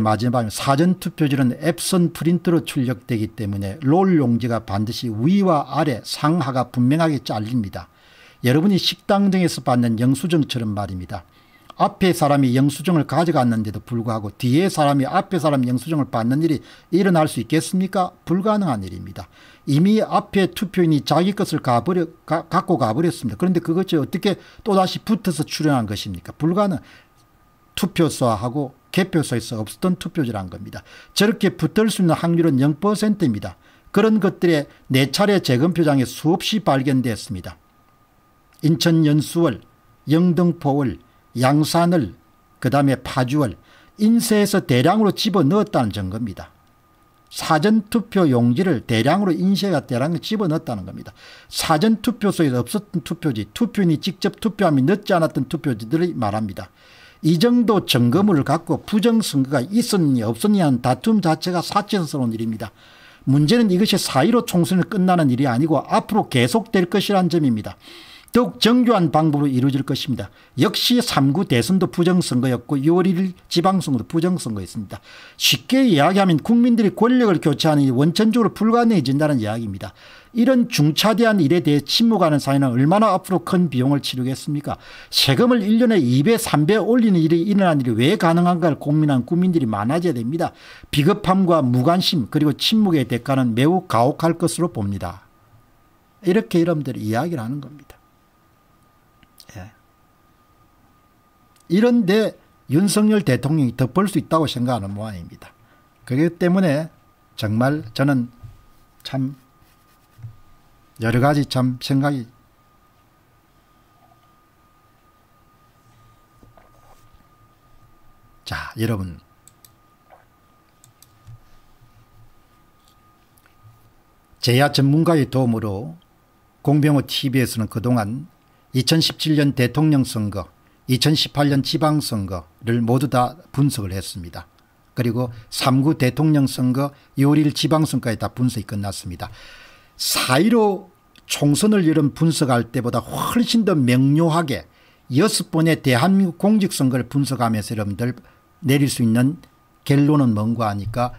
마지막 사전투표지는 앱선 프린트로 출력되기 때문에 롤 용지가 반드시 위와 아래 상하가 분명하게 잘립니다. 여러분이 식당 등에서 받는 영수증처럼 말입니다. 앞에 사람이 영수증을 가져갔는데도 불구하고 뒤에 사람이 앞에 사람 영수증을 받는 일이 일어날 수 있겠습니까? 불가능한 일입니다. 이미 앞에 투표인이 자기 것을 가버려, 가, 갖고 가버렸습니다. 그런데 그것이 어떻게 또다시 붙어서 출연한 것입니까? 불가능. 투표소하고 개표소에서 없었던 투표지란 겁니다. 저렇게 붙을 수 있는 확률은 0%입니다. 그런 것들의 네 차례 재검표장에 수없이 발견되었습니다. 인천 연수월, 영등포월, 양산을, 그 다음에 파주월, 인쇄해서 대량으로 집어넣었다는 증거입니다. 사전투표 용지를 대량으로 인쇄가 대량 집어넣었다는 겁니다. 사전투표소에 없었던 투표지, 투표인이 직접 투표함이 넣지 않았던 투표지들을 말합니다. 이 정도 점검을 갖고 부정선거가 있었느냐 없었느냐는 다툼 자체가 사치스러운 일입니다. 문제는 이것이 4.15 총선이 끝나는 일이 아니고 앞으로 계속될 것이라는 점입니다. 더욱 정교한 방법으로 이루어질 것입니다. 역시 3구 대선도 부정선거였고 6월 1일 지방선거도 부정선거였습니다. 쉽게 이야기하면 국민들이 권력을 교체하는 일이 원천적으로 불가능해진다는 이야기입니다. 이런 중차대한 일에 대해 침묵하는 사회는 얼마나 앞으로 큰 비용을 치르겠습니까? 세금을 1년에 2배 3배 올리는 일이 일어난 일이 왜 가능한가를 고민한 국민들이 많아져야 됩니다. 비겁함과 무관심 그리고 침묵의 대가는 매우 가혹할 것으로 봅니다. 이렇게 여러분들이 이야기를 하는 겁니다. 이런데 윤석열 대통령이 덮을 수 있다고 생각하는 모양입니다. 그렇기 때문에 정말 저는 참 여러 가지 참 생각이 자 여러분 제야 전문가의 도움으로 공병호 TV에서는 그동안 2017년 대통령 선거 2018년 지방선거를 모두 다 분석을 했습니다. 그리고 3구 대통령 선거 2일 지방선거에 다 분석이 끝났습니다. 4.15 총선을 이런 분석할 때보다 훨씬 더 명료하게 여 번의 대한민국 공직선거를 분석하면서 여러분들 내릴 수 있는 결론은 뭔가 하니까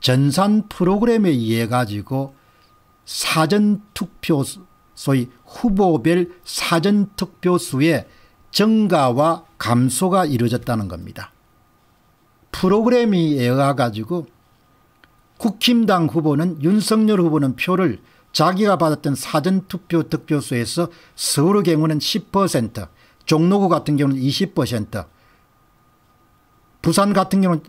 전산 프로그램에 의해 가지고 사전투표 소위 후보별 사전투표수에 증가와 감소가 이루어졌다는 겁니다. 프로그램이 에어가 지고 국힘당 후보는 윤석열 후보는 표를 자기가 받았던 사전투표 득표수에서 서울의 경우는 10% 종로구 같은 경우는 20% 부산 같은 경우는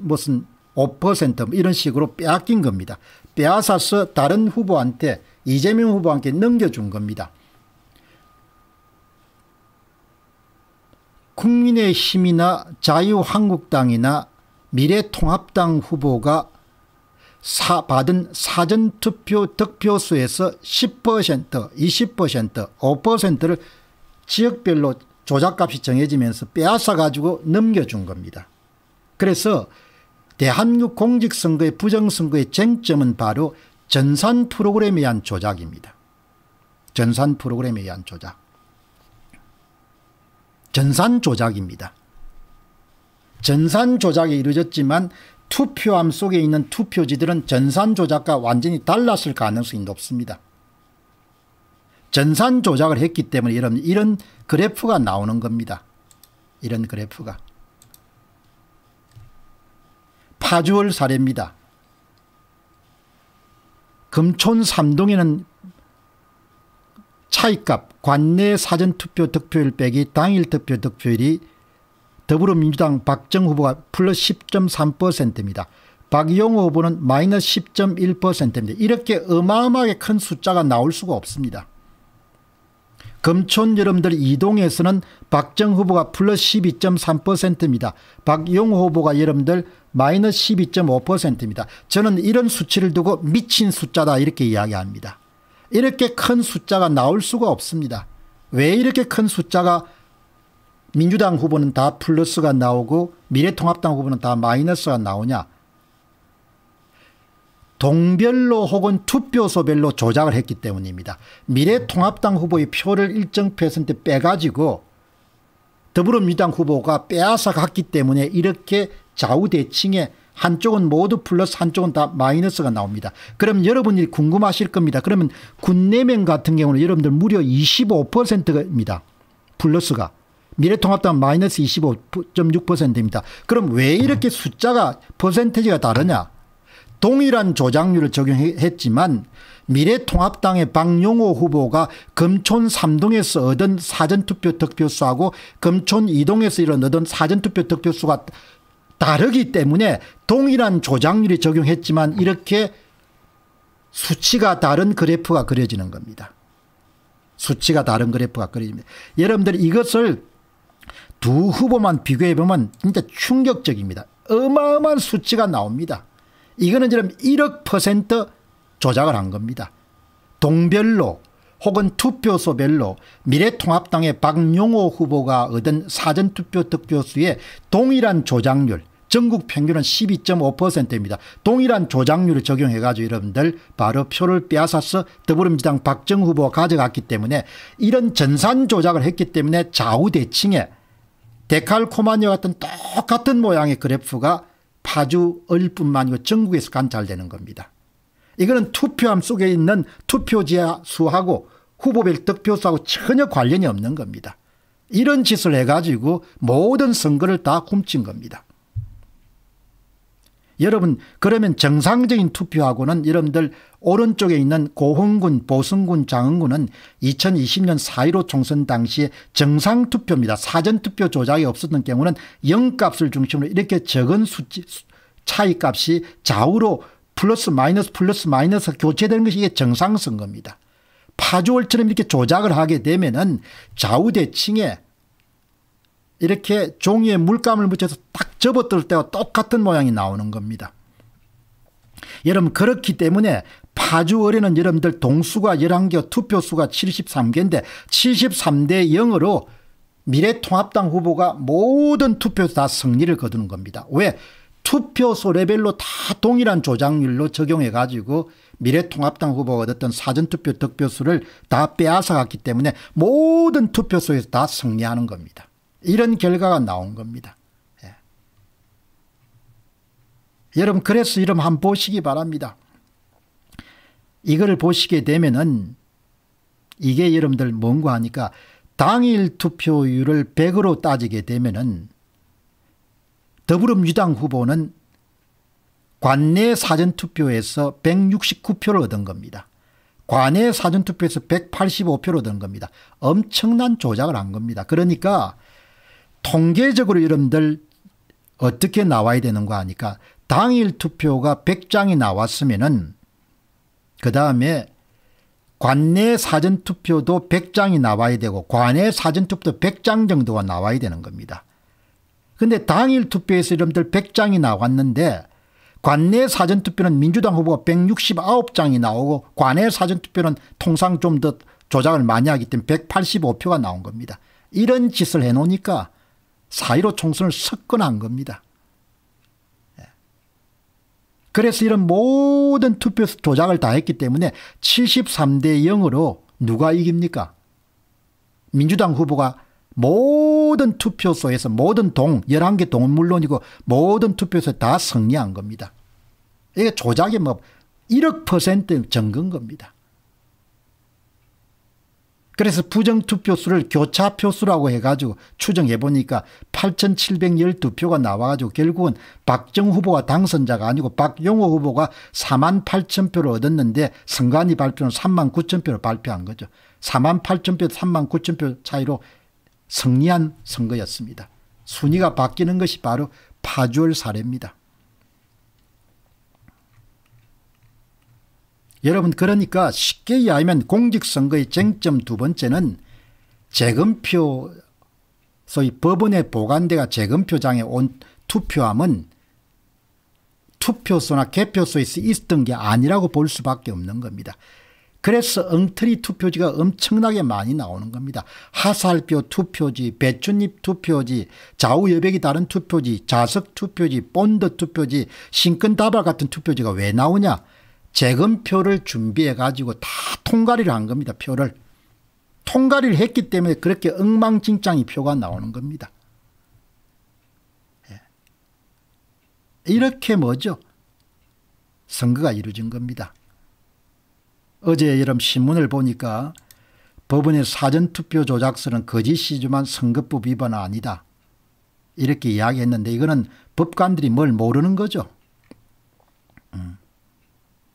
무슨 5% 이런 식으로 빼앗긴 겁니다. 빼앗아서 다른 후보한테 이재명 후보한테 넘겨준 겁니다. 국민의힘이나 자유한국당이나 미래통합당 후보가 사, 받은 사전투표 득표수에서 10%, 20%, 5%를 지역별로 조작값이 정해지면서 빼앗아가지고 넘겨준 겁니다. 그래서 대한민국 공직선거의 부정선거의 쟁점은 바로 전산 프로그램에 의한 조작입니다. 전산 프로그램에 의한 조작. 전산 조작입니다. 전산 조작이 이루어졌지만 투표함 속에 있는 투표지들은 전산 조작과 완전히 달랐을 가능성이 높습니다. 전산 조작을 했기 때문에 이런, 이런 그래프가 나오는 겁니다. 이런 그래프가. 파주월 사례입니다. 금촌 삼동에는 차이값 관내 사전투표 득표율 빼기 당일 투표 득표율이 더불어민주당 박정 후보가 플러스 10.3%입니다. 박용호 후보는 마이너스 10.1%입니다. 이렇게 어마어마하게 큰 숫자가 나올 수가 없습니다. 금촌 여러분들 이동에서는 박정 후보가 플러스 12.3%입니다. 박용호 후보가 여러분들 마이너스 12.5%입니다. 저는 이런 수치를 두고 미친 숫자다 이렇게 이야기합니다. 이렇게 큰 숫자가 나올 수가 없습니다. 왜 이렇게 큰 숫자가 민주당 후보는 다 플러스가 나오고 미래통합당 후보는 다 마이너스가 나오냐. 동별로 혹은 투표소별로 조작을 했기 때문입니다. 미래통합당 후보의 표를 일정 퍼센트 빼가지고 더불어민주당 후보가 빼앗아 갔기 때문에 이렇게 좌우대칭에 한쪽은 모두 플러스 한쪽은 다 마이너스가 나옵니다. 그럼 여러분이 궁금하실 겁니다. 그러면 군내면 같은 경우는 여러분들 무려 25%입니다. 플러스가. 미래통합당 마이너스 25.6%입니다. 그럼 왜 이렇게 숫자가 퍼센테지가 다르냐. 동일한 조작률을 적용했지만 미래통합당의 박용호 후보가 금촌 3동에서 얻은 사전투표 득표수하고 금촌 2동에서 얻은 사전투표 득표수가 다르기 때문에 동일한 조작률이 적용했지만 이렇게 수치가 다른 그래프가 그려지는 겁니다. 수치가 다른 그래프가 그려집니다. 여러분들 이것을 두 후보만 비교해보면 진짜 충격적입니다. 어마어마한 수치가 나옵니다. 이거는 지금 1억 퍼센트 조작을 한 겁니다. 동별로 혹은 투표소별로 미래통합당의 박용호 후보가 얻은 사전투표 득표수의 동일한 조작률 전국 평균은 12.5%입니다. 동일한 조작률을 적용해가지고 여러분들 바로 표를 빼앗아서 더불어민주당 박정 후보가 가져갔기 때문에 이런 전산 조작을 했기 때문에 좌우대칭에 데칼코마니와 같은 똑같은 모양의 그래프가 파주을 뿐만 아니고 전국에서 관찰되는 겁니다. 이거는 투표함 속에 있는 투표지하 수하고 후보별 득표수하고 전혀 관련이 없는 겁니다. 이런 짓을 해가지고 모든 선거를 다 훔친 겁니다. 여러분 그러면 정상적인 투표하고는 여러분들 오른쪽에 있는 고흥군 보성군 장흥군은 2020년 4.15 총선 당시에 정상투표입니다. 사전투표 조작이 없었던 경우는 영값을 중심으로 이렇게 적은 수치 차이값이 좌우로 플러스 마이너스 플러스 마이너스 교체되는 것이 이게 정상선 겁니다. 파주월처럼 이렇게 조작을 하게 되면은 좌우대칭에 이렇게 종이에 물감을 묻혀서 딱 접어들 때와 똑같은 모양이 나오는 겁니다. 여러분 그렇기 때문에 파주월에는 여러분들 동수가 11개 투표수가 73개인데 73대 0으로 미래통합당 후보가 모든 투표에서 다 승리를 거두는 겁니다. 왜? 투표소 레벨로 다 동일한 조작률로 적용해 가지고 미래통합당 후보가 얻었던 사전투표 득표수를 다 빼앗아갔기 때문에 모든 투표소에서 다 승리하는 겁니다. 이런 결과가 나온 겁니다. 예. 여러분 그래서 이름 한번 보시기 바랍니다. 이걸 보시게 되면은 이게 여러분들 뭔가 하니까 당일 투표율을 100으로 따지게 되면은 더불어민주당 후보는 관내 사전투표에서 169표를 얻은 겁니다. 관내 사전투표에서 185표를 얻은 겁니다. 엄청난 조작을 한 겁니다. 그러니까 통계적으로 여러분들 어떻게 나와야 되는거 하니까 당일 투표가 100장이 나왔으면은 그 다음에 관내 사전투표도 100장이 나와야 되고 관내 사전투표도 100장 정도가 나와야 되는 겁니다. 근데 당일 투표에서 여러분들 100장이 나왔는데 관내 사전투표는 민주당 후보가 169장이 나오고 관내 사전투표는 통상 좀 더 조작을 많이 하기 때문에 185표가 나온 겁니다. 이런 짓을 해놓으니까 사1로 총선을 석권한 겁니다. 예. 그래서 이런 모든 투표 조작을 다 했기 때문에 73대 0으로 누가 이깁니까? 민주당 후보가 모든 투표소에서 모든 동, 11개 동은 물론이고 모든 투표소에 다 승리한 겁니다. 이게 조작이 뭐 1억 퍼센트 정근 겁니다. 그래서 부정투표수를 교차표수라고 해가지고 추정해보니까 8,712표가 나와가지고 결국은 박정 후보가 당선자가 아니고 박용호 후보가 4만 8천 표를 얻었는데 선관위 발표는 3만 9천 표를 발표한 거죠. 4만 8천 표, 3만 9천 표 차이로 승리한 선거였습니다. 순위가 바뀌는 것이 바로 파주얼 사례입니다. 여러분 그러니까 쉽게 이야기하면 공직선거의 쟁점 두 번째는 재검표 소위 법원에 보관대가 재검표장에 온 투표함은 투표소나 개표소에 있었던 게 아니라고 볼 수밖에 없는 겁니다. 그래서 엉터리 투표지가 엄청나게 많이 나오는 겁니다. 하살표 투표지, 배춧잎 투표지, 좌우여백이 다른 투표지, 자석 투표지, 본드 투표지, 신끈다발 같은 투표지가 왜 나오냐? 재검표를 준비해 가지고 다 통과리를 한 겁니다. 표를. 통과리를 했기 때문에 그렇게 엉망진창이 표가 나오는 겁니다. 예. 이렇게 뭐죠? 선거가 이루어진 겁니다. 어제 여름 신문을 보니까 법원의 사전투표 조작설은 거짓이지만 선거법 위반은 아니다. 이렇게 이야기했는데 이거는 법관들이 뭘 모르는 거죠. 음.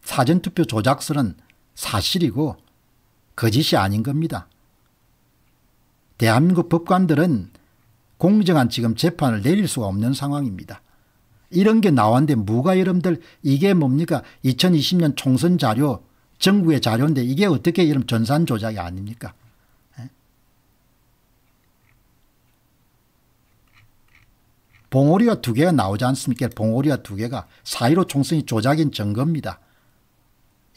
사전투표 조작설은 사실이고 거짓이 아닌 겁니다. 대한민국 법관들은 공정한 지금 재판을 내릴 수가 없는 상황입니다. 이런 게 나왔는데 뭐가 여러분들 이게 뭡니까 2020년 총선 자료 정부의 자료인데 이게 어떻게 이런 전산 조작이 아닙니까? 예? 봉오리가 두 개가 나오지 않습니까? 봉오리가 두 개가 사1로 총선이 조작인 증거입니다.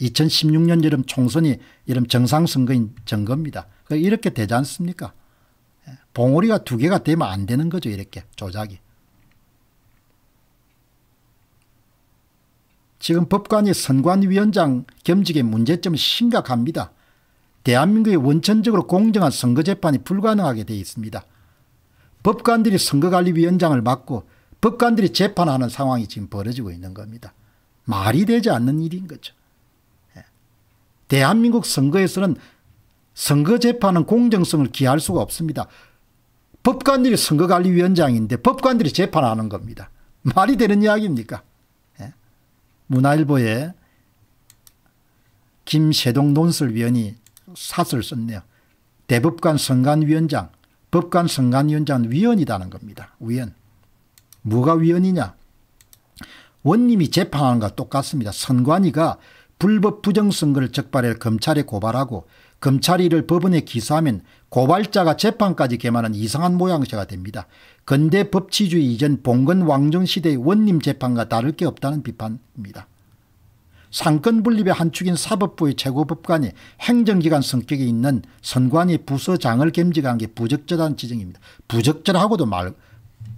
2016년 여름 총선이 이런 정상선거인 증거입니다. 그러니까 이렇게 되지 않습니까? 예? 봉오리가 두 개가 되면 안 되는 거죠. 이렇게 조작이. 지금 법관이 선관위원장 겸직의 문제점이 심각합니다. 대한민국의 원천적으로 공정한 선거재판이 불가능하게 되어 있습니다. 법관들이 선거관리위원장을 맡고 법관들이 재판하는 상황이 지금 벌어지고 있는 겁니다. 말이 되지 않는 일인 거죠. 예. 대한민국 선거에서는 선거재판은 공정성을 기할 수가 없습니다. 법관들이 선거관리위원장인데 법관들이 재판하는 겁니다. 말이 되는 이야기입니까? 문화일보에 김세동 논설위원이 사설을 썼네요. 대법관 선관위원장, 법관 선관위원장 위원이라는 겁니다. 위원. 뭐가 위원이냐? 원님이 재판하는 것 똑같습니다. 선관위가 불법 부정선거를 적발해 검찰에 고발하고 검찰이 를 법원에 기소하면 고발자가 재판까지 개만한 이상한 모양새가 됩니다. 근대 법치주의 이전 봉건 왕정 시대의 원님 재판과 다를 게 없다는 비판입니다. 상권 분립의 한 축인 사법부의 최고법관이 행정기관 성격이 있는 선관위 부서장을 겸직한 게 부적절한 지정입니다. 부적절하고도 말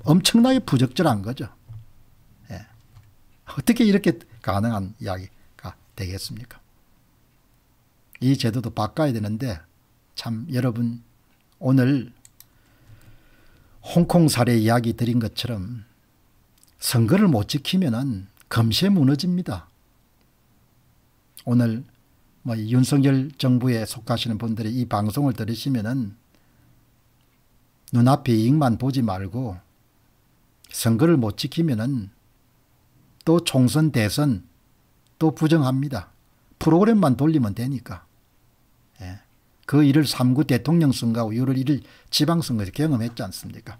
엄청나게 부적절한 거죠. 예. 어떻게 이렇게 가능한 이야기가 되겠습니까? 이 제도도 바꿔야 되는데 참 여러분 오늘 홍콩 사례 이야기 드린 것처럼 선거를 못지키면 금세 무너집니다. 오늘 뭐 윤석열 정부에 속하시는 분들이 이 방송을 들으시면 눈앞에 이익만 보지 말고 선거를 못지키면또 총선 대선 또 부정합니다. 프로그램만 돌리면 되니까. 그 일을 3구 대통령 선거하고 6월 1일 지방선거에서 경험했지 않습니까?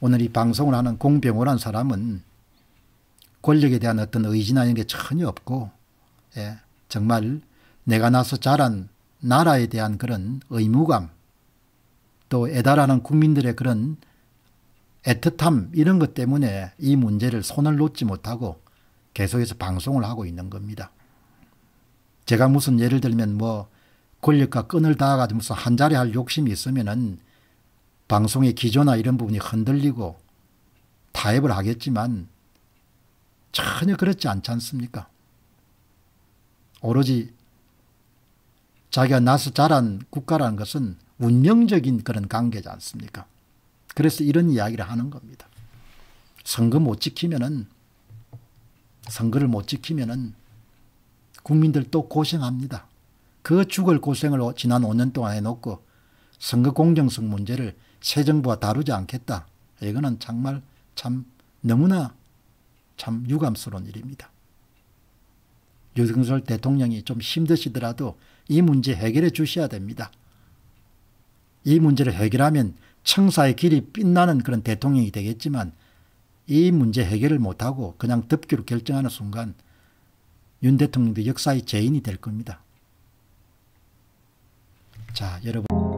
오늘 이 방송을 하는 공병호란 사람은 권력에 대한 어떤 의지나 이런 게 전혀 없고 예, 정말 내가 나서 자란 나라에 대한 그런 의무감 또 애달하는 국민들의 그런 애틋함 이런 것 때문에 이 문제를 손을 놓지 못하고 계속해서 방송을 하고 있는 겁니다. 제가 무슨 예를 들면 뭐 권력과 끈을 닿아가지고서 한자리 할 욕심이 있으면은 방송의 기조나 이런 부분이 흔들리고 타협을 하겠지만 전혀 그렇지 않지 않습니까? 오로지 자기가 나서 자란 국가라는 것은 운명적인 그런 관계지 않습니까? 그래서 이런 이야기를 하는 겁니다. 선거 못 지키면은 선거를 못 지키면은 국민들 또 고생합니다. 그 죽을 고생을 지난 5년 동안 해놓고 선거 공정성 문제를 새 정부와 다루지 않겠다. 이거는 정말 참 너무나 참 유감스러운 일입니다. 유승철 대통령이 좀 힘드시더라도 이 문제 해결해 주셔야 됩니다. 이 문제를 해결하면 청사의 길이 빛나는 그런 대통령이 되겠지만 이 문제 해결을 못하고 그냥 덮기로 결정하는 순간 윤 대통령도 역사의 죄인이 될 겁니다. 자, 여러분.